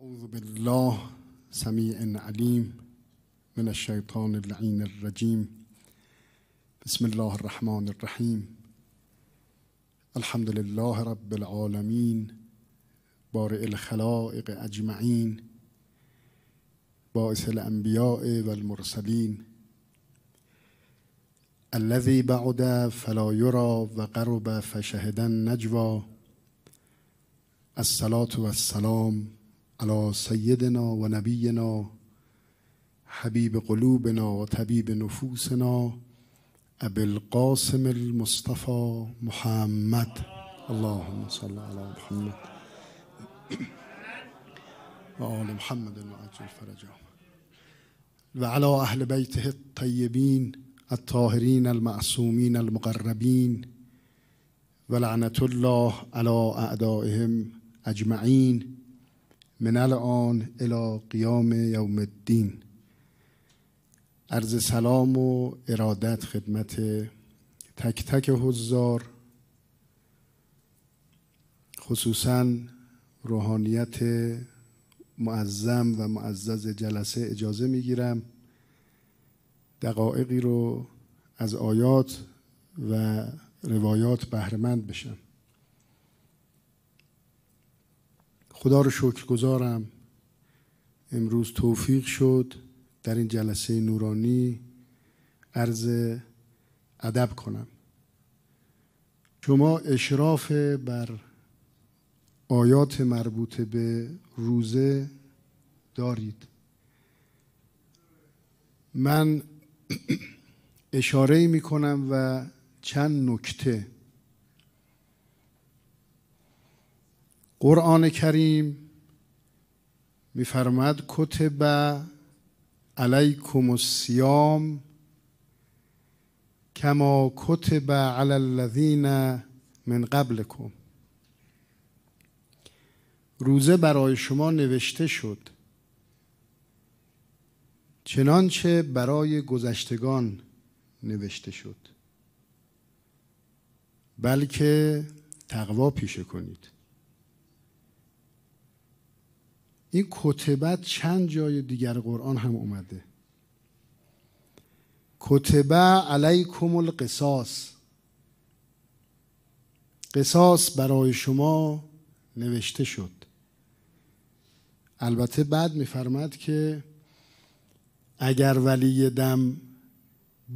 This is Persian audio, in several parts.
أعوذ بالله سميع عليم من الشيطان العين الرجيم بسم الله الرحمن الرحيم الحمد لله رب العالمين بارئ الخلائق أجمعين باعث الأنبياء والمرسلين الذي بعد فلا يرى وقرب فشهد نجوا الصلاة والسلام على سيدنا ونبينا حبيب قلوبنا وطبيب نفوسنا أبي القاسم المصطفى محمد اللهم صل على محمد وآل محمد وعجل فرجهم وعلى أهل بيته الطيبين الطاهرين المعصومين المقربين ولعنة الله على أعدائهم أجمعين من الان الی قیام یوم الدین عرض سلام و ارادت خدمت تک تک حضار خصوصا روحانیت معظم و معزز جلسه اجازه میگیرم دقایقی رو از آیات و روایات بهرمند بشم خدا رو شکر گذارم امروز توفیق شد در این جلسه نورانی عرض ادب کنم شما اشراف بر آیات مربوط به روزه دارید من اشاره می کنم و چند نکته قرآن کریم میفرماد کتب علیکم الصیام کما کتب علی الذین من قبلکم روزه برای شما نوشته شد چنانچه برای گذشتگان نوشته شد بلکه تقوا پیشه کنید این کتبت چند جای دیگر قرآن هم اومده کتبه علیکم القصاص قصاص برای شما نوشته شد البته بعد میفرماد که اگر ولی دم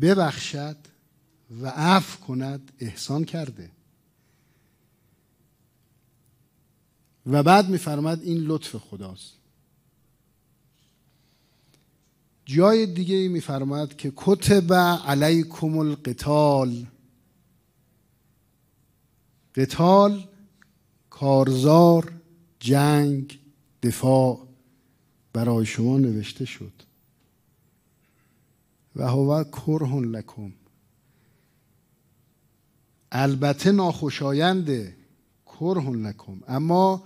ببخشد و عفو کند احسان کرده و بعد میفرماد این لطف خداست جای دیگه میفرماد که کتب علیکم القتال قتال کارزار جنگ دفاع برای شما نوشته شد و هو کرهن لکم البته ناخوشاینده کرهن لکم اما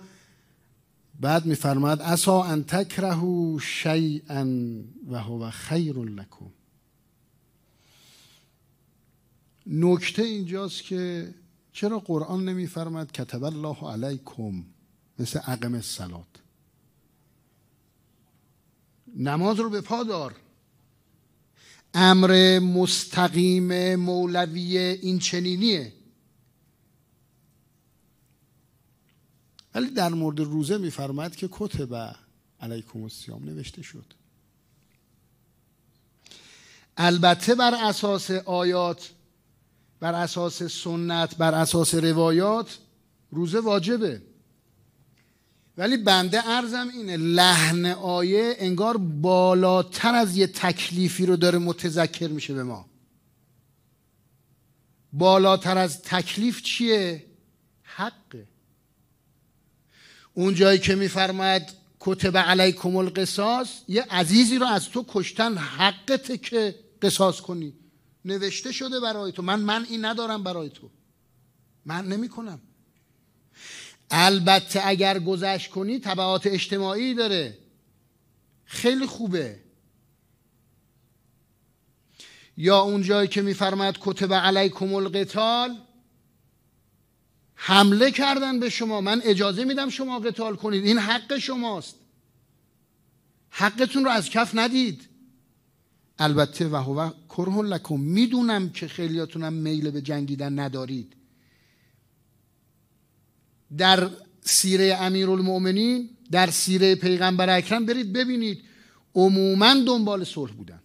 بعد میفرماید اسا ان تکرهو شیئا و هو خیر لکم نکته اینجاست که چرا قرآن نمیفرماید کتب الله علیکم مثل عقم السلات نماز رو به پا دار امر مستقیم مولوی این چنینیه ولی در مورد روزه میفرماید که کتب علیکم الصیام نوشته شد البته بر اساس آیات بر اساس سنت بر اساس روایات روزه واجبه ولی بنده ارزم اینه لحن آیه انگار بالاتر از یه تکلیفی رو داره متذکر میشه به ما بالاتر از تکلیف چیه؟ حقه اون جایی که میفرماید کتب علیکم القصاص یه عزیزی رو از تو کشتن حقته که قصاص کنی نوشته شده برای تو من من این ندارم برای تو من نمی کنم البته اگر گذشت کنی طبعات اجتماعی داره خیلی خوبه یا اون جایی که میفرماید کتب علیکم القتال حمله کردن به شما من اجازه میدم شما قتال کنید این حق شماست حقتون رو از کف ندید البته و هو کره لکم میدونم که خیلیاتونم میل به جنگیدن ندارید در سیره امیرالمؤمنین در سیره پیغمبر اکرم برید ببینید عموما دنبال صلح بودن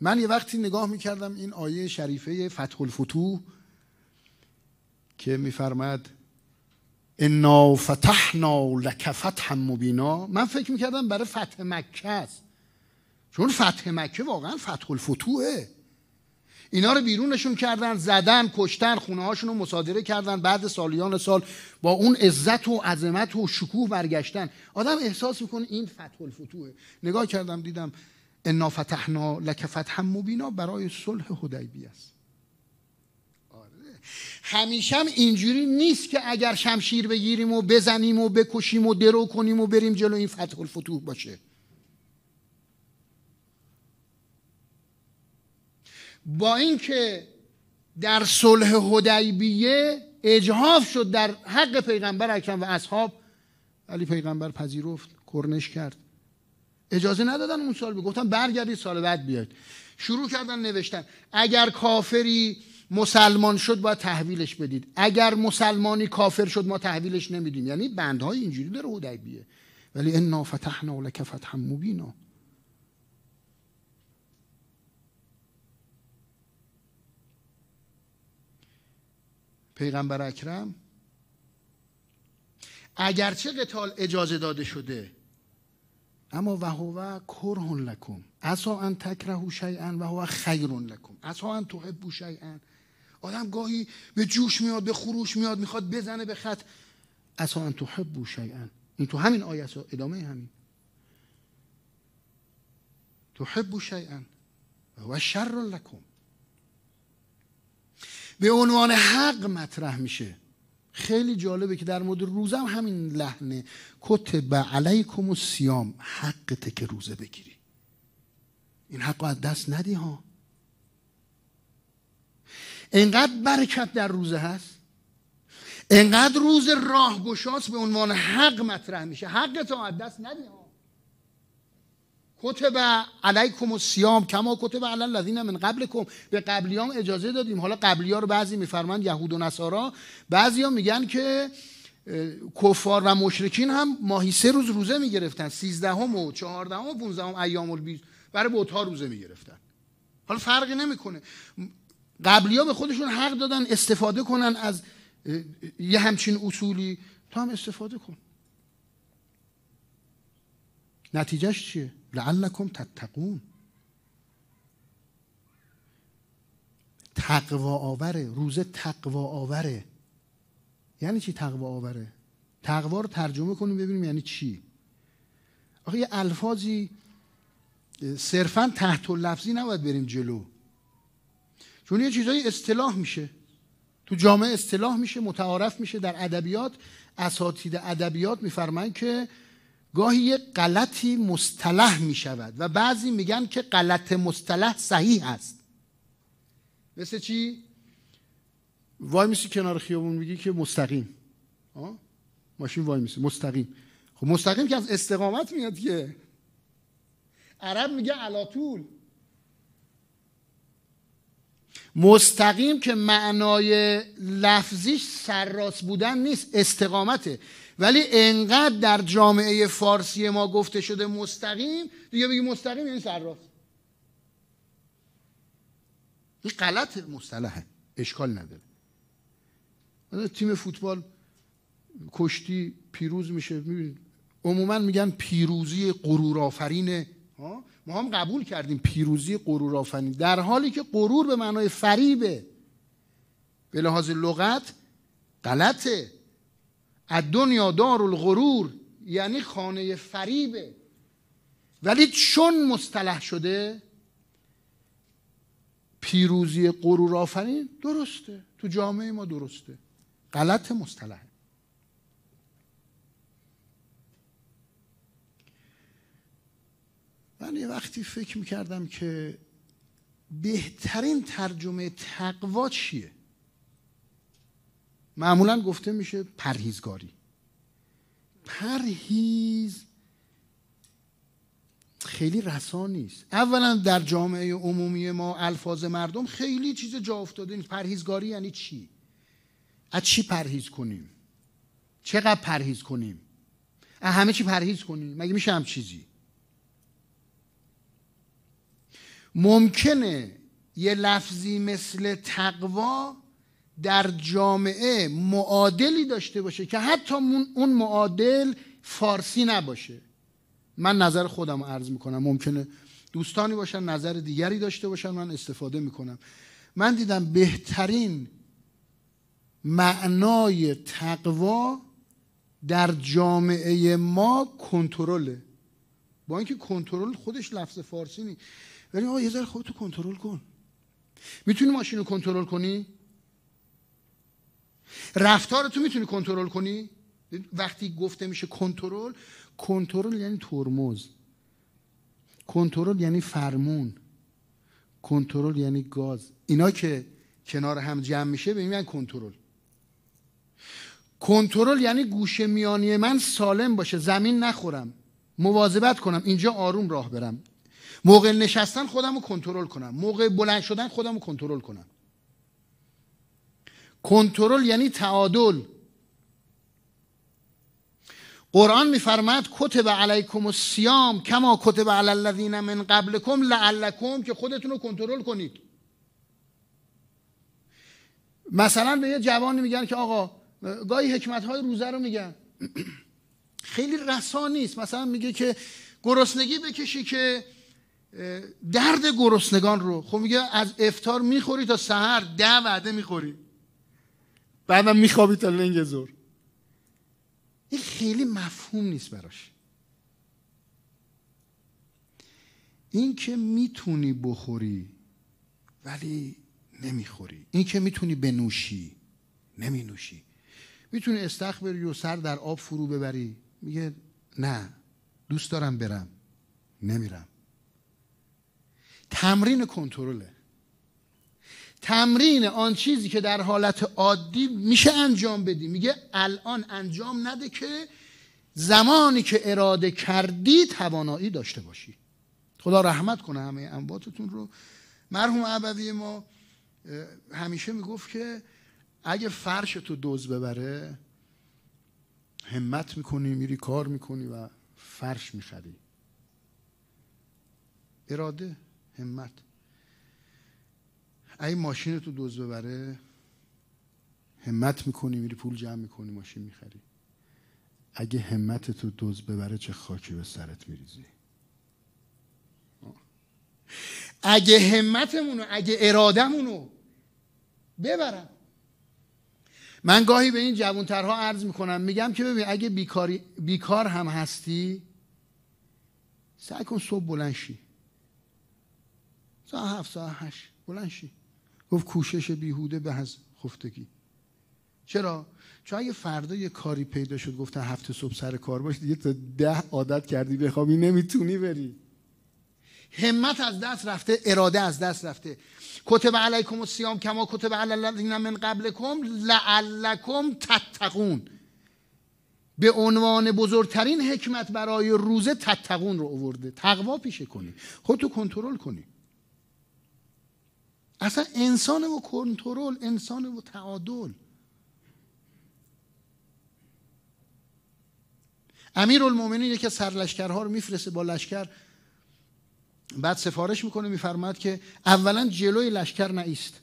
من یه وقتی نگاه میکردم این آیه شریفه فتح الفتوح که میفرماد انا فتحنا لک فتحا مبینا من فکر میکردم برای فتح مکه است چون فتح مکه واقعا فتح الفتوحه اینا رو بیرونشون کردن زدن کشتن خونه هاشون رو مصادره کردن بعد سالیان سال با اون عزت و عظمت و شکوه برگشتن آدم احساس میکنه این فتح الفتوحه نگاه کردم دیدم انا فتحنا لک فتحا مبینا برای صلح حدیبیه است همیشه هم اینجوری نیست که اگر شمشیر بگیریم و بزنیم و بکشیم و درو کنیم و بریم جلو این فتح الفتوح باشه با اینکه در صلح حدیبیه اجهاف شد در حق پیغمبر اکرم و اصحاب ولی پیغمبر پذیرفت کرنش کرد اجازه ندادن اون سال گفتن برگردید سال بعد بیاید شروع کردن نوشتن اگر کافری مسلمان شد باید تحویلش بدید اگر مسلمانی کافر شد ما تحویلش نمیدیم یعنی بندهای اینجوری داره حدیبیه ولی انا فتحنا لک فتحا مبینا پیغمبر اکرم اگرچه قتال اجازه داده شده اما و هو کرهن لکم عسا ان تکرهو شیئا و هو خیر لکم عسا ان تحبو شیئا آدم گاهی به جوش میاد به خروش میاد میخواد بزنه به خط اصلا ان تحبو شیئا این تو همین آیه ادامه همین تحبو شیئا و شر لکم به عنوان حق مطرح میشه خیلی جالبه که در مورد روزم همین لحنه کتب علیکم و سیام حقته که روزه بگیری این حق از دست ندی ها انقدر برکت در روزه هست انقدر روز راه گشاست به عنوان حق مطرح میشه حق تا دست ندیم کتب علیکم سیام کما کتب علی الذین من قبلکم به قبلیام اجازه دادیم حالا قبلی ها رو بعضی میفرمند یهود و نصارا بعضی ها میگن که کفار و مشرکین هم ماهی سه روز روزه میگرفتن سیزدهم و هم و هم ایام البیز برای بتها روزه میگرفتن حالا فرقی نمیکنه قبلی به خودشون حق دادن استفاده کنن از یه همچین اصولی تا هم استفاده کن نتیجهش چیه؟ لعلکم تتقون تقوا آوره روزه تقوا آوره یعنی چی تقوا آوره تقوا رو ترجمه کنیم ببینیم یعنی چی آخه یه الفاظی صرفا تحت و لفظی نباید بریم جلو چون یه چیزایی اصطلاح میشه تو جامعه اصطلاح میشه متعارف میشه در ادبیات اساتید ادبیات میفرمان که گاهی یه غلطی مصطلح میشود و بعضی میگن که غلط مصطلح صحیح است مثل چی وای میسی کنار خیابون میگی که مستقیم ماشین وای میسی مستقیم خب مستقیم که از استقامت میاد که عرب میگه علا طول مستقیم که معنای لفظیش سرراست بودن نیست استقامته ولی انقدر در جامعه فارسی ما گفته شده مستقیم دیگه بگی مستقیم یعنی سرراست این غلط مصطلحه اشکال نداره تیم فوتبال کشتی پیروز میشه میبینید عموما میگن پیروزی غرورآفرینه ها ما هم قبول کردیم پیروزی قرور آفرین در حالی که غرور به معنای فریبه به لحاظ لغت غلطه دنیا دار الغرور یعنی خانه فریبه ولی چون مصطلح شده پیروزی قرور آفرین درسته تو جامعه ما درسته غلط مصطلحه من یه وقتی فکر میکردم که بهترین ترجمه تقوا چیه معمولا گفته میشه پرهیزگاری پرهیز خیلی رسا نیست اولا در جامعه عمومی ما الفاظ مردم خیلی چیز جا افتاده نیست پرهیزگاری یعنی چی از چی پرهیز کنیم چقدر پرهیز کنیم از همه چی پرهیز کنیم مگه میشه هم چیزی ممکنه یه لفظی مثل تقوا در جامعه معادلی داشته باشه که حتی اون معادل فارسی نباشه من نظر خودم عرض میکنم ممکنه دوستانی باشن نظر دیگری داشته باشن من استفاده میکنم من دیدم بهترین معنای تقوا در جامعه ما کنترله با اینکه کنترل خودش لفظ فارسی نیست ولی آقا یه ذره خودتو کنترل کن میتونی ماشین رو کنترل کنی رفتارتو میتونی کنترل کنی وقتی گفته میشه کنترل کنترل یعنی ترمز کنترل یعنی فرمون کنترل یعنی گاز اینا که کنار هم جمع میشه به میگن کنترل کنترل یعنی گوشه میانی من سالم باشه زمین نخورم مواظبت کنم اینجا آروم راه برم موقع نشستن خودم رو کنترل کنم موقع بلند شدن خودم رو کنترل کنم کنترل یعنی تعادل قرآن میفرماد کتب علیکم سیام کما کتب علی الذین من قبلکم لعلکم که خودتون رو کنترل کنید مثلا به یه جوانی میگن که آقا گاهی حکمت های روزه رو میگن خیلی رسا نیست مثلا میگه که گرسنگی بکشی که درد گرسنگان رو خب میگه از افتار میخوری تا سحر ده وعده میخوری بعدم میخوابی تا لنگ زور این خیلی مفهوم نیست براش این که میتونی بخوری ولی نمیخوری این که میتونی بنوشی نمینوشی میتونی استخ بری و سر در آب فرو ببری میگه نه دوست دارم برم نمیرم تمرین کنترله تمرین آن چیزی که در حالت عادی میشه انجام بدی میگه الان انجام نده که زمانی که اراده کردی توانایی داشته باشی خدا رحمت کنه همه انباتتون رو مرحوم ابوی ما همیشه میگفت که اگه فرش تو دوز ببره همت میکنی میری کار میکنی و فرش میخری اراده همت اگه ماشین تو دوز ببره همت میکنی میری پول جمع میکنی ماشین میخری اگه همت تو دوز ببره چه خاکی به سرت میریزی اگه همتمونو اگه ارادمونو ببرم من گاهی به این جوانترها عرض میکنم میگم که ببین اگه بیکاری، بیکار هم هستی سعی کن صبح بلند ساعت هفت ساعت هشت بلند گفت کوشش بیهوده به از خفتگی چرا چون اگه فردا یه کاری پیدا شد گفتن هفته صبح سر کار باش یه تا ده عادت کردی بخوابی نمیتونی بری همت از دست رفته اراده از دست رفته کتب علیکم الصیام کما کتب علی الذین من قبلکم لعلکم تتقون به عنوان بزرگترین حکمت برای روزه تتقون رو اوورده تقوا پیشه کنی خودتو کنترل کنی اصلا انسان و کنترل انسان و تعادل امیر یکی از سرلشکرها رو میفرسته با لشکر بعد سفارش میکنه میفرماد که اولا جلوی لشکر نیست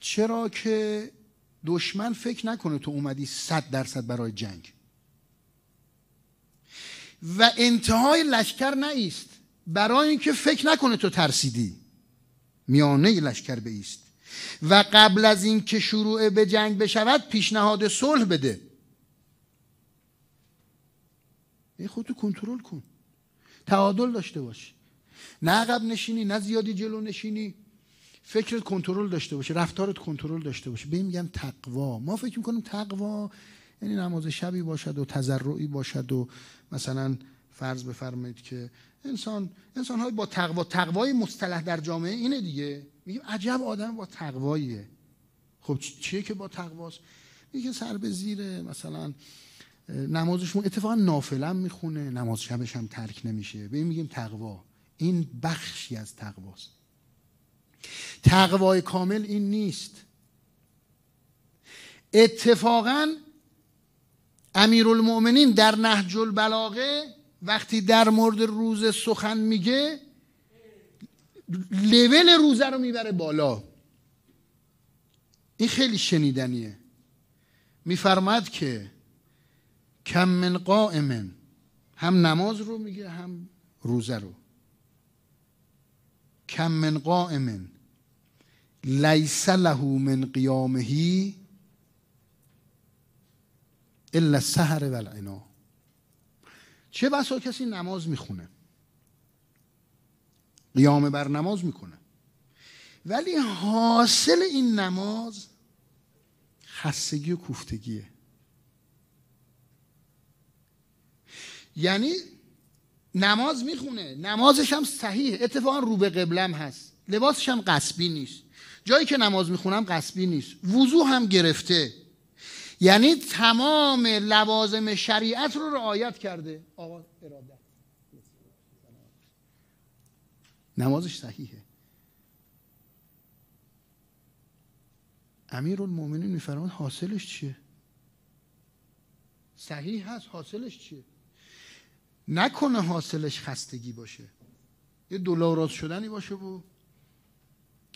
چرا که دشمن فکر نکنه تو اومدی صد درصد برای جنگ و انتهای لشکر نیست برای اینکه فکر نکنه تو ترسیدی میانه لشکر بیست و قبل از اینکه شروع به جنگ بشود پیشنهاد صلح بده این خودتو کنترل کن تعادل داشته باش نه عقب نشینی نه زیادی جلو نشینی فکرت کنترل داشته باشه رفتارت کنترل داشته باشه به میگم تقوا ما فکر میکنیم تقوا یعنی نماز شبی باشد و تضرعی باشد و مثلا فرض بفرمایید که انسان انسان های با تقوا تقوای مصطلح در جامعه اینه دیگه میگیم عجب آدم با تقواییه خب چیه که با تقواست میگه سر به زیره مثلا نمازشون اتفاقا نافلم میخونه نماز شبش هم ترک نمیشه به این میگیم تقوا این بخشی از تقواست تقوای کامل این نیست اتفاقا امیرالمؤمنین در نهج البلاغه وقتی در مورد روز سخن میگه لول روزه رو میبره بالا این خیلی شنیدنیه میفرماد که کم من قائمن هم نماز رو میگه هم روزه رو کم من قائمن لیس له من قیامهی الا سهر و چه بسا کسی نماز میخونه قیام بر نماز میکنه ولی حاصل این نماز خستگی و کوفتگیه یعنی نماز میخونه نمازش هم صحیح اتفاقا رو به قبلم هست لباسش هم قصبی نیست جایی که نماز میخونم قصبی نیست وضوع هم گرفته یعنی تمام لوازم شریعت رو رعایت کرده آقا نمازش صحیحه امیر المومنین میفرماد حاصلش چیه صحیح هست حاصلش چیه نکنه حاصلش خستگی باشه یه دلار شدنی باشه و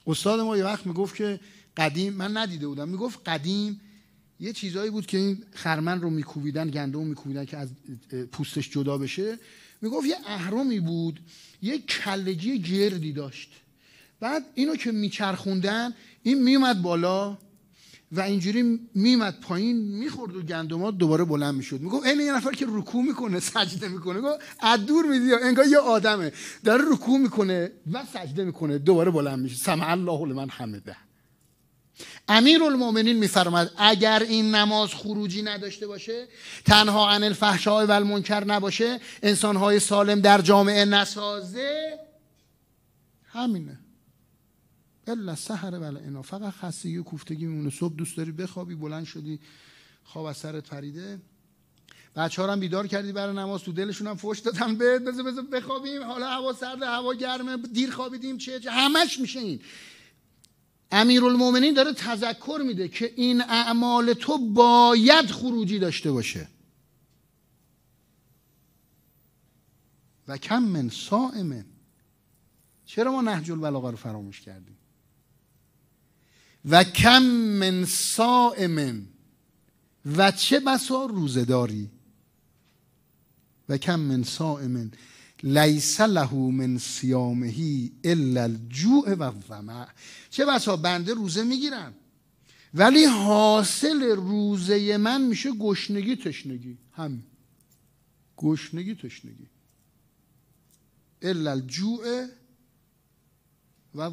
استاد ما یه وقت میگفت که قدیم من ندیده بودم میگفت قدیم یه چیزایی بود که این خرمن رو میکوبیدن گندم میکوبیدن که از پوستش جدا بشه میگفت یه اهرمی بود یه کلگی گردی داشت بعد اینو که میچرخوندن این میومد بالا و اینجوری میمد پایین میخورد و گندمات دوباره بلند میشد میگفت این یه نفر که رکوع میکنه سجده میکنه گفت از دور میدی انگار یه آدمه داره رکوع میکنه و سجده میکنه دوباره بلند میشه سمع الله لمن حمده امیر می میفرماد اگر این نماز خروجی نداشته باشه تنها عن الفحشاء و المنکر نباشه انسانهای سالم در جامعه نسازه همینه الا سهره بلا اینا فقط خستگی و کوفتگی میمونه صبح دوست داری بخوابی بلند شدی خواب از سرت پریده بچه هم بیدار کردی برای نماز تو دلشون هم فوش دادن به بذار بخوابیم حالا هوا سرده هوا گرمه دیر خوابیدیم چه, چه همش میشه این المومنین داره تذکر میده که این اعمال تو باید خروجی داشته باشه و کم من سائمن چرا ما نهج البلاغه رو فراموش کردیم و کم من سائمن و چه بسا روزداری و کم من سائمن لیس له من صیامه الا الجوع و چه بسا بنده روزه میگیرن ولی حاصل روزه من میشه گشنگی تشنگی هم گشنگی تشنگی الا الجوع و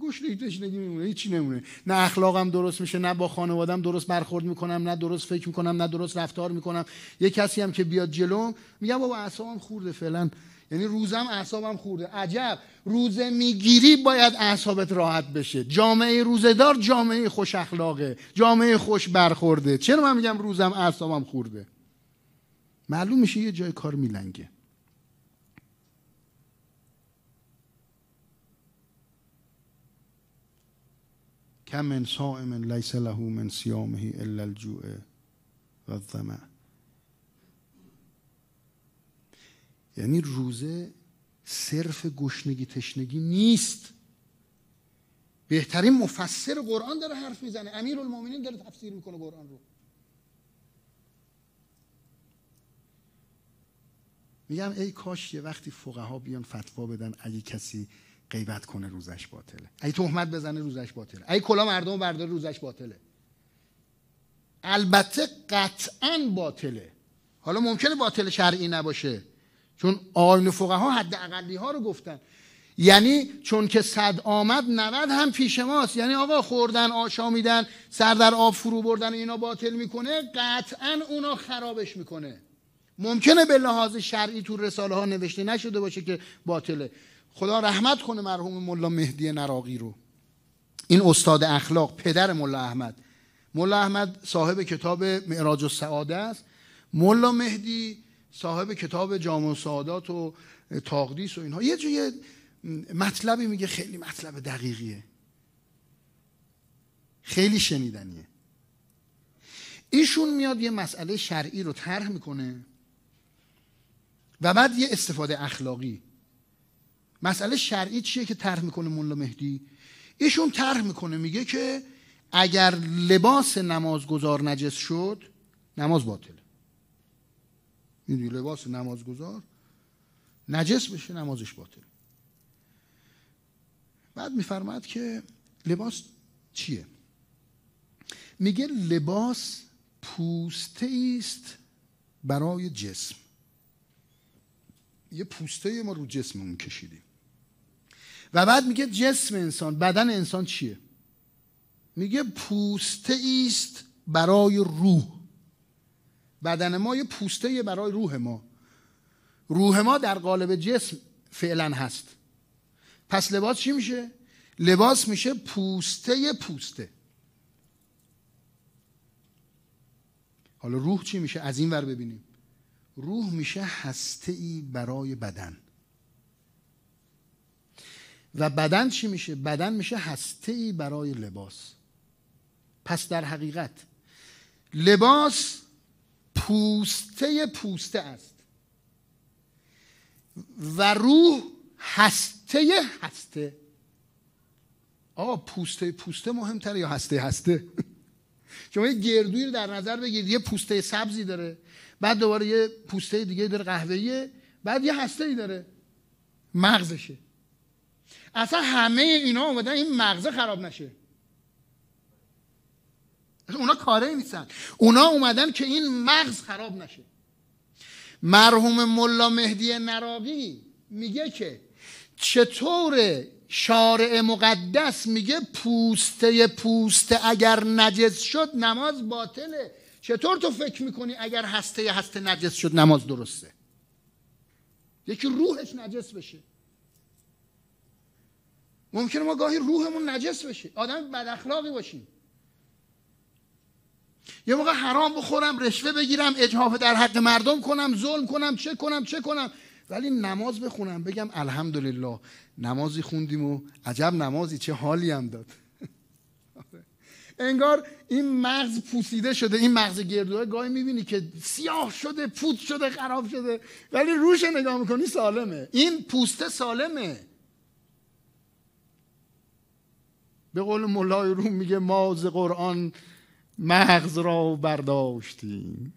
گوش هیچ نگی میمونه هیچی نمونه نه اخلاقم درست میشه نه با خانوادم درست برخورد میکنم نه درست فکر میکنم نه درست رفتار میکنم یه کسی هم که بیاد جلو میگم بابا اعصابم خورده فعلا یعنی روزم اعصابم خورده عجب روزه میگیری باید اعصابت راحت بشه جامعه روزدار جامعه خوش اخلاقه جامعه خوش برخورده چرا من میگم روزم اعصابم خورده معلوم میشه یه جای کار میلنگه کم من صائم لیس له من صیامه الا الجوع و یعنی روزه صرف گشنگی تشنگی نیست بهترین مفسر قرآن داره حرف میزنه امیر المومنین داره تفسیر میکنه قرآن رو میگم ای کاش یه وقتی فقها بیان فتوا بدن اگه کسی غیبت کنه روزش باطله اگه تهمت بزنه روزش باطله اگه کلا مردم برداره روزش باطله البته قطعا باطله حالا ممکنه باطل شرعی نباشه چون آین ها حد اقلی ها رو گفتن یعنی چون که صد آمد نود هم پیش ماست یعنی آقا خوردن آشامیدن سر در آب فرو بردن اینا باطل میکنه قطعا اونا خرابش میکنه ممکنه به لحاظ شرعی تو رساله ها نوشته نشده باشه که باطله خدا رحمت کنه مرحوم ملا مهدی نراقی رو این استاد اخلاق پدر ملا احمد ملا احمد صاحب کتاب معراج و سعاده است ملا مهدی صاحب کتاب جامع و سعادات و تاقدیس و اینها یه جوی مطلبی میگه خیلی مطلب دقیقیه خیلی شنیدنیه ایشون میاد یه مسئله شرعی رو طرح میکنه و بعد یه استفاده اخلاقی مسئله شرعی چیه که طرح میکنه مولا مهدی ایشون طرح میکنه میگه که اگر لباس نمازگزار نجس شد نماز باطله میدونی لباس نمازگزار نجس بشه نمازش باطل بعد میفرماد که لباس چیه میگه لباس پوسته است برای جسم یه پوسته ما رو جسممون کشیدیم و بعد میگه جسم انسان بدن انسان چیه میگه پوسته ایست برای روح بدن ما یه پوسته برای روح ما روح ما در قالب جسم فعلا هست پس لباس چی میشه؟ لباس میشه پوسته پوسته حالا روح چی میشه؟ از این ور ببینیم روح میشه هسته ای برای بدن و بدن چی میشه؟ بدن میشه هسته ای برای لباس پس در حقیقت لباس پوسته پوسته است و روح هسته هسته آقا پوسته پوسته تره یا هسته هسته شما یه گردوی رو در نظر بگیرید یه پوسته سبزی داره بعد دوباره یه پوسته دیگه داره قهوه‌ایه بعد یه هسته ای داره مغزشه اصلا همه اینا اومدن این مغزه خراب نشه اونا کاره نیستن اونا اومدن که این مغز خراب نشه مرحوم ملا مهدی نراقی میگه که چطور شارع مقدس میگه پوسته پوسته اگر نجس شد نماز باطله چطور تو فکر میکنی اگر هسته هسته نجس شد نماز درسته یکی روحش نجس بشه ممکنه ما گاهی روحمون نجس بشه آدم بد اخلاقی باشیم یه موقع حرام بخورم رشوه بگیرم اجحاف در حق مردم کنم ظلم کنم چه کنم چه کنم ولی نماز بخونم بگم الحمدلله نمازی خوندیم و عجب نمازی چه حالی هم داد انگار این مغز پوسیده شده این مغز گردوه گاهی میبینی که سیاه شده پود شده خراب شده ولی روش نگاه میکنی سالمه این پوسته سالمه به قول ملای روم میگه ما ز قرآن مغز را برداشتیم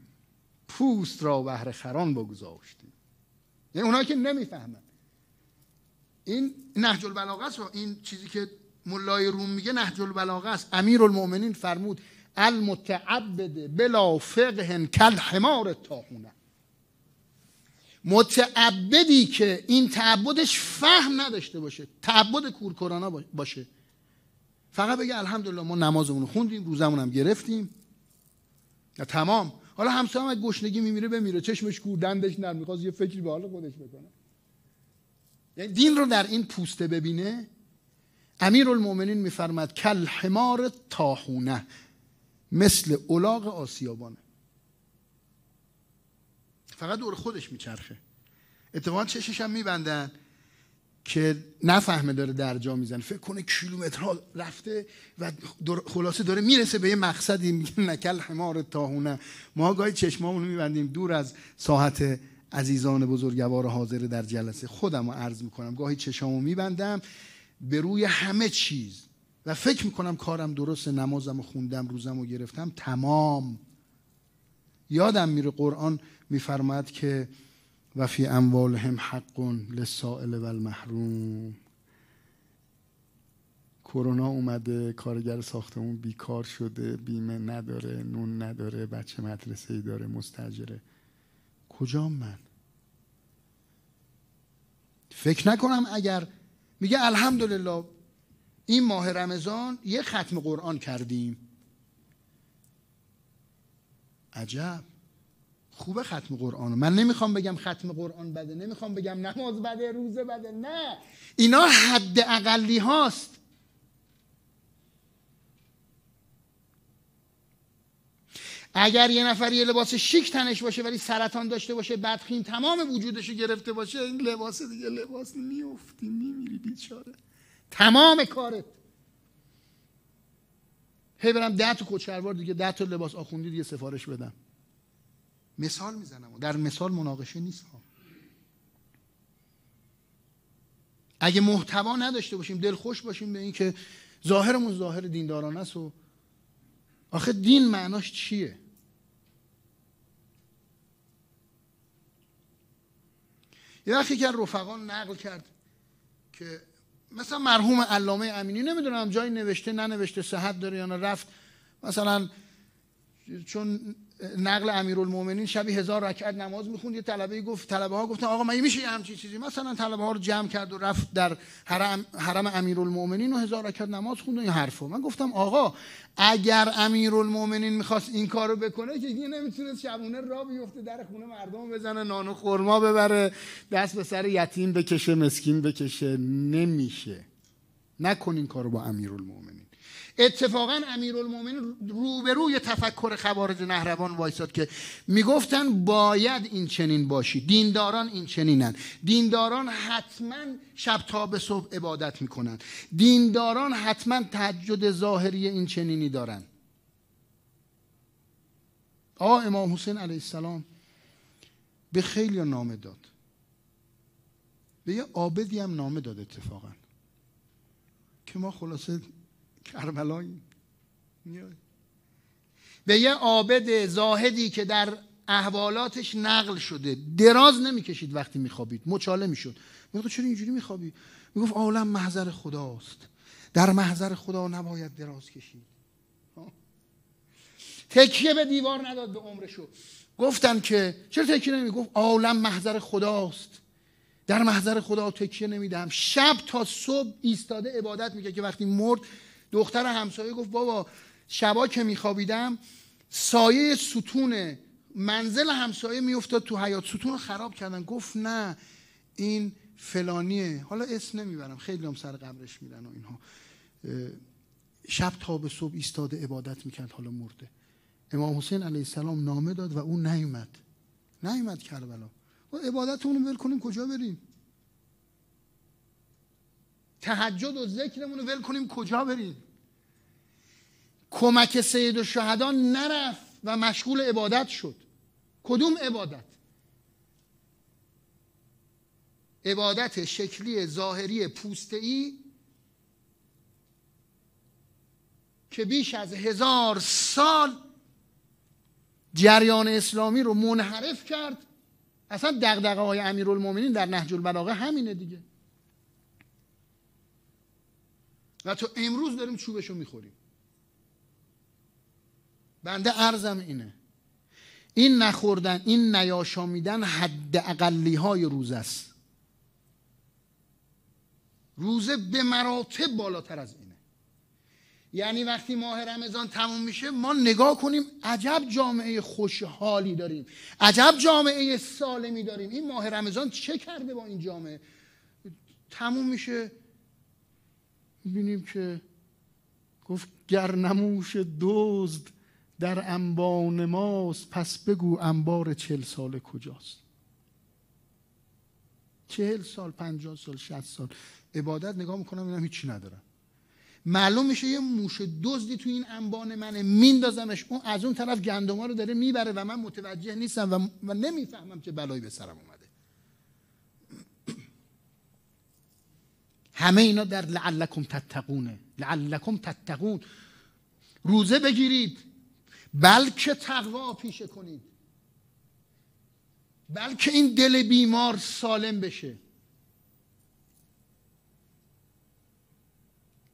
پوست را بهر خران بگذاشتیم یعنی اونایی که نمیفهمن این نهج البلاغه است این چیزی که ملای روم میگه نهج البلاغه است امیر المؤمنین فرمود المتعبد بلا فقه کل حمار تاهونه متعبدی که این تعبدش فهم نداشته باشه تعبد کورکرانا باشه فقط بگه الحمدلله ما نمازمون رو خوندیم روزمون هم گرفتیم یا تمام حالا همسایه اگه گشنگی میمیره بمیره چشمش کور دندش نرم میخواد یه فکری به حال خودش بکنه یعنی دین رو در این پوسته ببینه امیرالمومنین میفرماد کل حمار تاهونه مثل الاغ آسیابانه فقط دور خودش میچرخه اتفاقا چشش هم میبندن که نفهمه داره در جا میزنه فکر کنه کیلومترها رفته و خلاصه داره میرسه به یه مقصدی میگه نکل حمار تاهونه ما گاهی چشمامونو میبندیم دور از ساحت عزیزان بزرگوار حاضر در جلسه خودم رو عرض میکنم گاهی چشمامو میبندم به روی همه چیز و فکر میکنم کارم درست نمازم خوندم روزم گرفتم تمام یادم میره قرآن میفرماد که و فی اموالهم حق للسائل و المحروم کرونا اومده کارگر ساختمون بیکار شده بیمه نداره نون نداره بچه مدرسه ای داره مستجره کجام من فکر نکنم اگر میگه الحمدلله این ماه رمضان یه ختم قرآن کردیم عجب خوبه ختم قرآن من نمیخوام بگم ختم قرآن بده نمیخوام بگم نماز بده روزه بده نه اینا حد اقلی هاست اگر یه نفر یه لباس شیک تنش باشه ولی سرطان داشته باشه بدخین تمام وجودش گرفته باشه این لباس دیگه لباس میفتی میمیری بیچاره تمام کارت هی برم ده تا کچلوار دیگه ده تا لباس آخوندی دیگه سفارش بدم مثال میزنم در مثال مناقشه نیست ها اگه محتوا نداشته باشیم دل خوش باشیم به اینکه ظاهرمون ظاهر دینداران است و آخه دین معناش چیه یه وقتی که رفقا نقل کرد که مثلا مرحوم علامه امینی نمیدونم جای نوشته ننوشته صحت داره یا نه رفت مثلا چون نقل امیرالمومنین شبی هزار رکعت نماز میخوند یه طلبه گفت طلبه ها گفتن آقا مگه میشه همچین چیزی مثلا طلبه ها رو جمع کرد و رفت در حرم حرم امیرالمومنین و هزار رکعت نماز خوند و این حرفو من گفتم آقا اگر امیرالمومنین میخواست این کارو بکنه که دیگه نمیتونست شبونه را بیفته در خونه مردم بزنه نان و خرما ببره دست به سر یتیم بکشه مسکین بکشه نمیشه نکنین کارو با امیرالمومنین اتفاقا امیرالمومنین روبروی تفکر خوارج نهروان وایساد که میگفتن باید این چنین باشی دینداران این چنینن دینداران حتما شب تا به صبح عبادت میکنن دینداران حتما تجد ظاهری این چنینی دارن آقا امام حسین علیه السلام به خیلی نامه داد به یه عابدی هم نامه داد اتفاقا که ما خلاصه کربلایی به یه عابد زاهدی که در احوالاتش نقل شده دراز نمیکشید وقتی میخوابید مچاله میشد میگفت چرا اینجوری میخوابی میگفت عالم محضر خداست در محضر خدا نباید دراز کشید تکیه به دیوار نداد به عمرشو گفتن که چرا تکیه نمی گفت عالم محضر خداست در محضر خدا تکیه نمیدم شب تا صبح ایستاده عبادت میکرد که وقتی مرد دختر همسایه گفت بابا شبا که میخوابیدم سایه ستون منزل همسایه میافتاد تو حیات ستون رو خراب کردن گفت نه این فلانیه حالا اسم نمیبرم خیلی هم سر قبرش میرن و اینها شب تا به صبح ایستاده عبادت میکرد حالا مرده امام حسین علیه السلام نامه داد و اون نیومد نیومد کربلا و عبادت اونو کنیم کجا بریم تهجد و ذکرمون رو ول کنیم کجا بریم کمک سید و شهدان نرفت و مشغول عبادت شد کدوم عبادت عبادت شکلی ظاهری ای که بیش از هزار سال جریان اسلامی رو منحرف کرد اصلا دقدقه های امیرالمومنین در نهج البلاغه همینه دیگه و تا امروز داریم چوبشو میخوریم بنده ارزم اینه این نخوردن این نیاشامیدن حد اقلی های روز است روزه به مراتب بالاتر از اینه یعنی وقتی ماه رمضان تموم میشه ما نگاه کنیم عجب جامعه خوشحالی داریم عجب جامعه سالمی داریم این ماه رمضان چه کرده با این جامعه تموم میشه میبینیم که گفت گرنموش دزد در انبان ماست پس بگو انبار چهل سال کجاست چهل سال پنجاه سال شست سال عبادت نگاه میکنم اینم هیچی ندارم معلوم میشه یه موش دزدی تو این انبان منه میندازمش اون از اون طرف گندما رو داره میبره و من متوجه نیستم و, و نمیفهمم چه بلایی به سرم همه اینا در لعلکم تتقونه لعلکم تتقون روزه بگیرید بلکه تقوا پیشه کنید بلکه این دل بیمار سالم بشه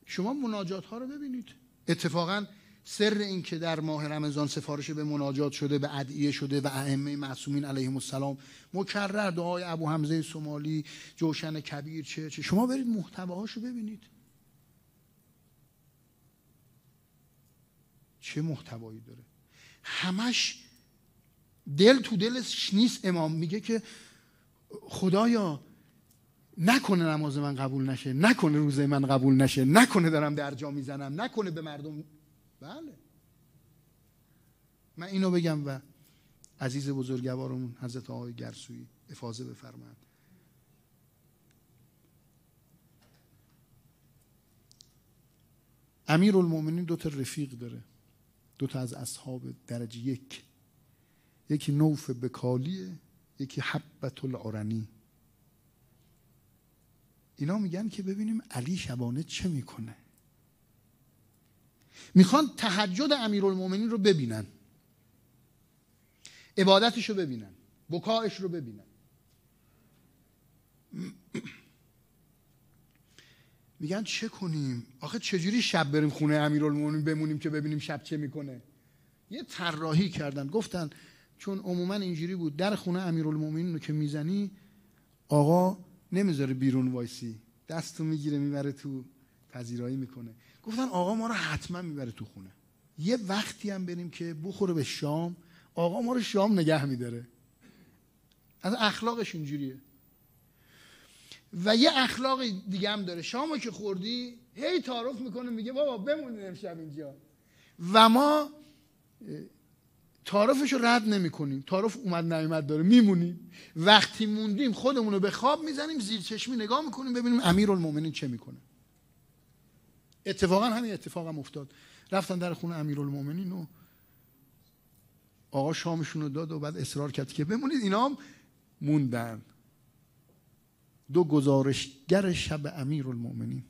شما مناجات ها رو ببینید اتفاقا سر اینکه در ماه رمضان سفارش به مناجات شده به ادعیه شده و ائمه معصومین علیهم السلام مکرر دعای ابو حمزه سومالی جوشن کبیر چه چه شما برید محتواهاشو ببینید چه محتوایی داره همش دل تو دلش نیست امام میگه که خدایا نکنه نماز من قبول نشه نکنه روزه من قبول نشه نکنه دارم در جا میزنم نکنه به مردم بله من اینو بگم و عزیز بزرگوارمون حضرت آقای گرسوی افاظه بفرمند امیر المومنین دوتا رفیق داره دوتا از اصحاب درجه یک یکی نوف بکالیه یکی حبت العرنی اینا میگن که ببینیم علی شبانه چه میکنه میخوان تهجد امیرالمومنین رو ببینن عبادتش رو ببینن بکاش رو ببینن میگن چه کنیم آخه چجوری شب بریم خونه امیرالمومنین بمونیم که ببینیم شب چه میکنه یه طراحی کردن گفتن چون عموما اینجوری بود در خونه امیرالمومنین رو که میزنی آقا نمیذاره بیرون وایسی دستو میگیره میبره تو پذیرایی میکنه گفتن آقا ما رو حتما میبره تو خونه یه وقتی هم بریم که بخوره به شام آقا ما رو شام نگه میداره از اخلاقش اینجوریه و یه اخلاق دیگه هم داره شام که خوردی هی تعارف میکنه میگه بابا بمونیم امشب اینجا و ما تعارفش رو رد نمیکنیم تعرف تعارف اومد نیومد داره میمونیم وقتی موندیم خودمون رو به خواب میزنیم زیر چشمی نگاه میکنیم ببینیم امیر چه میکنه اتفاقا همین اتفاق هم افتاد رفتن در خونه امیرالمومنین و آقا شامشون داد و بعد اصرار کرد که بمونید اینا هم موندن دو گزارشگر شب امیرالمومنین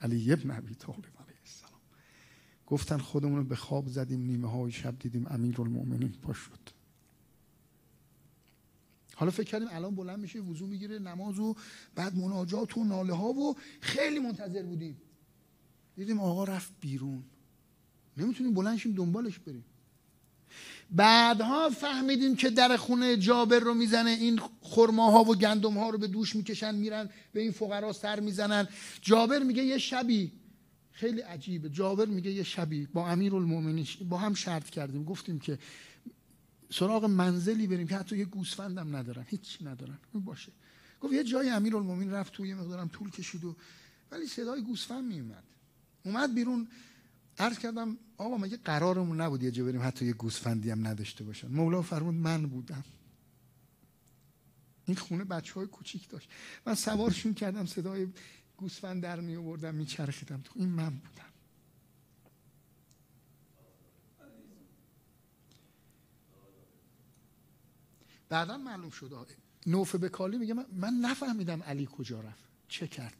علی ابن ابی طالب علیه السلام گفتن خودمون رو به خواب زدیم نیمه های شب دیدیم امیرالمومنین پا شد حالا فکر کردیم الان بلند میشه وضو میگیره نماز و بعد مناجات و ناله ها و خیلی منتظر بودیم دیدیم آقا رفت بیرون نمیتونیم بلنشیم دنبالش بریم بعدها فهمیدیم که در خونه جابر رو میزنه این خرماها و گندمها رو به دوش میکشن میرن به این فقرا سر میزنن جابر میگه یه شبی خیلی عجیبه جابر میگه یه شبی با امیر با هم شرط کردیم گفتیم که سراغ منزلی بریم که حتی یه گوسفندم ندارن هیچ ندارن باشه گفت یه جای امیر رفت توی یه مقدارم طول کشید و ولی صدای گوسفند میومد اومد بیرون عرض کردم آقا مگه قرارمون نبود یه جا بریم حتی یه گوسفندی هم نداشته باشن مولا فرمود من بودم این خونه بچه های کوچیک داشت من سوارشون کردم صدای گوسفند در می آوردم میچرخیدم تو این من بودم بعدا معلوم شد نوفه به کالی میگه من, من نفهمیدم علی کجا رفت چه کرد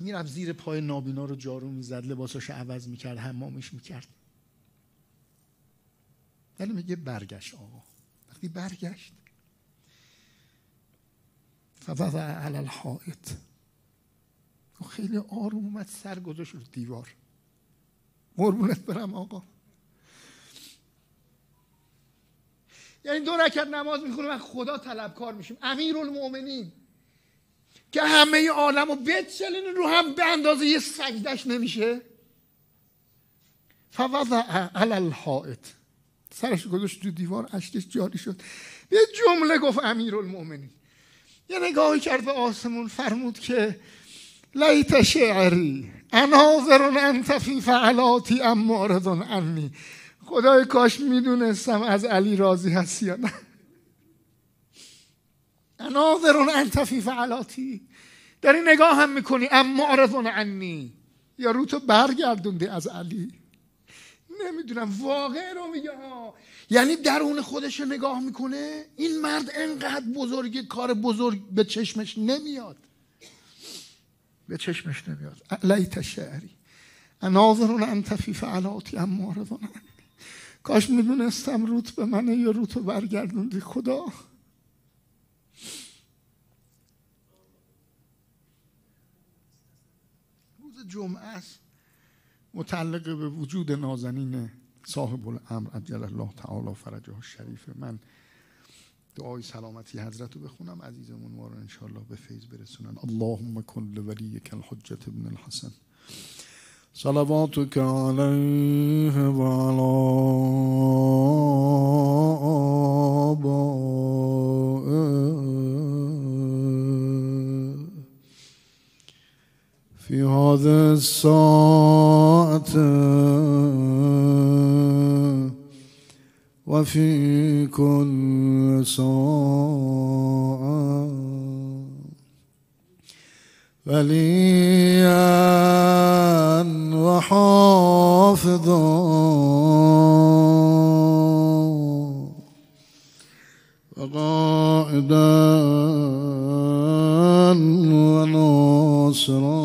میرفت زیر پای نابینا رو جارو میزد لباساش عوض میکرد حمامش میکرد ولی میگه برگشت آقا وقتی برگشت فوضع علی الحائط خیلی آروم اومد سر گذاشت رو دیوار مربونت برم آقا یعنی دو رکعت نماز میخونه و خدا طلبکار میشیم امیر المومنین که همه عالم رو بچلین رو هم به اندازه یه سجدش نمیشه فوضع علی الحائط سرش گذاشت تو دیوار اشکش جاری شد یه جمله گفت امیر امیرالمؤمنین یه نگاهی کرد به آسمون فرمود که لیت شعری اناظر انت فی فعلاتی ام معرض انی خدای کاش میدونستم از علی راضی هست یا نه ناظرون انت فی فعلاتی داری نگاه هم میکنی اما معرضون عنی یا رو تو برگردونده از علی نمیدونم واقع رو میگه یعنی درون خودش نگاه میکنه این مرد انقدر بزرگی کار بزرگ به چشمش نمیاد به چشمش نمیاد علی شعری ناظرون انت فی فعلاتی اما معرضون عنی کاش میدونستم روت به منه یا روتو برگردوندی خدا جمعه است متعلق به وجود نازنین صاحب الامر عجل الله تعالی فرجه شریف من دعای سلامتی حضرت رو بخونم عزیزمون ما رو انشاءالله به فیض برسونن اللهم کن ولی کل حجت ابن الحسن که علیه و علی آبائه في هذا الساعة وفي كل ساعة وليا وحافظا وقائدا وناصرا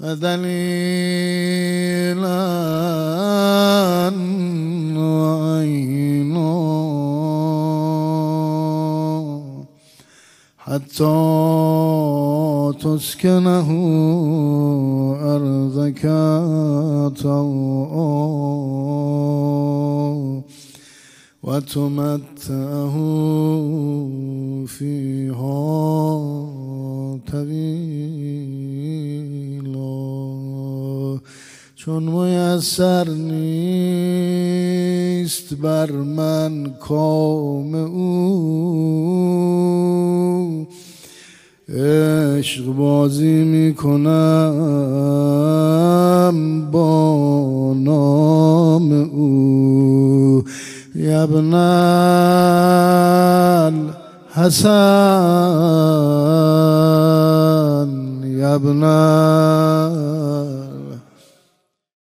دليلا وعينا حتى تسكنه أرضك طوعا وتمتعه فيها طويلا چون میسر نیست بر من کام او عشق بازی می با نام او یبنال حسن یبنال